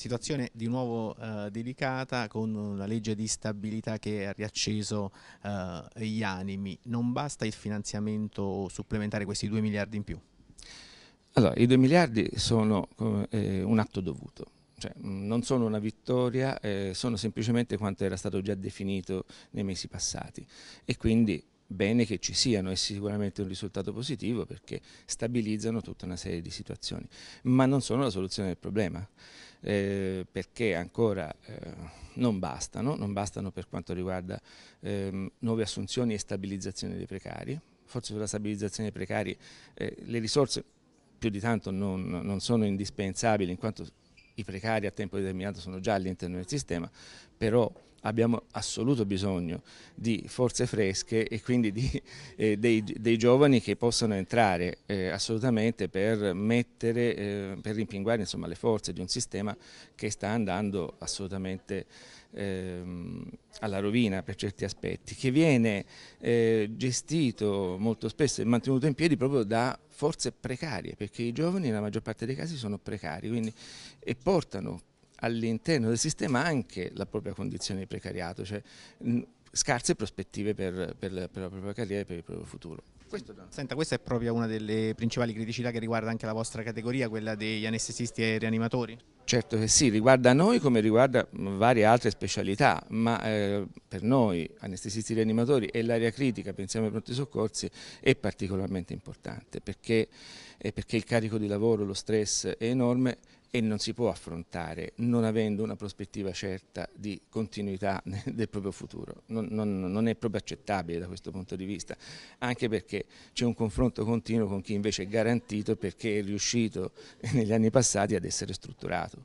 situazione di nuovo eh, delicata con la legge di stabilità che ha riacceso eh, gli animi. Non basta il finanziamento supplementare, questi 2 miliardi in più? Allora, i 2 miliardi sono eh, un atto dovuto. Cioè, mm, non sono una vittoria, eh, sono semplicemente quanto era stato già definito nei mesi passati e quindi bene che ci siano, è sicuramente un risultato positivo perché stabilizzano tutta una serie di situazioni, ma non sono la soluzione del problema, eh, perché ancora eh, non bastano, non bastano per quanto riguarda eh, nuove assunzioni e stabilizzazione dei precari, forse sulla stabilizzazione dei precari eh, le risorse più di tanto non, non sono indispensabili in quanto i precari a tempo determinato sono già all'interno del sistema, però abbiamo assoluto bisogno di forze fresche e quindi di, eh, dei, dei, giovani che possano entrare eh, assolutamente per mettere, eh, per rimpinguare insomma, le forze di un sistema che sta andando assolutamente ehm, alla rovina per certi aspetti, che viene eh, gestito molto spesso e mantenuto in piedi proprio da forze precarie, perché i giovani nella maggior parte dei casi sono precari quindi, e portano all'interno del sistema anche la propria condizione di precariato, cioè scarse prospettive per, per, la, per la propria carriera e per il proprio futuro. Senta, questa è proprio una delle principali criticità che riguarda anche la vostra categoria, quella degli anestesisti e rianimatori? Certo che sì, riguarda noi come riguarda varie altre specialità, ma eh, per noi anestesisti rianimatori e l'area critica, pensiamo ai pronti soccorsi, è particolarmente importante perché, eh, perché il carico di lavoro, lo stress è enorme e non si può affrontare non avendo una prospettiva certa di continuità del proprio futuro. Non, non, non è proprio accettabile da questo punto di vista, anche perché c'è un confronto continuo con chi invece è garantito perché è riuscito negli anni passati ad essere strutturato.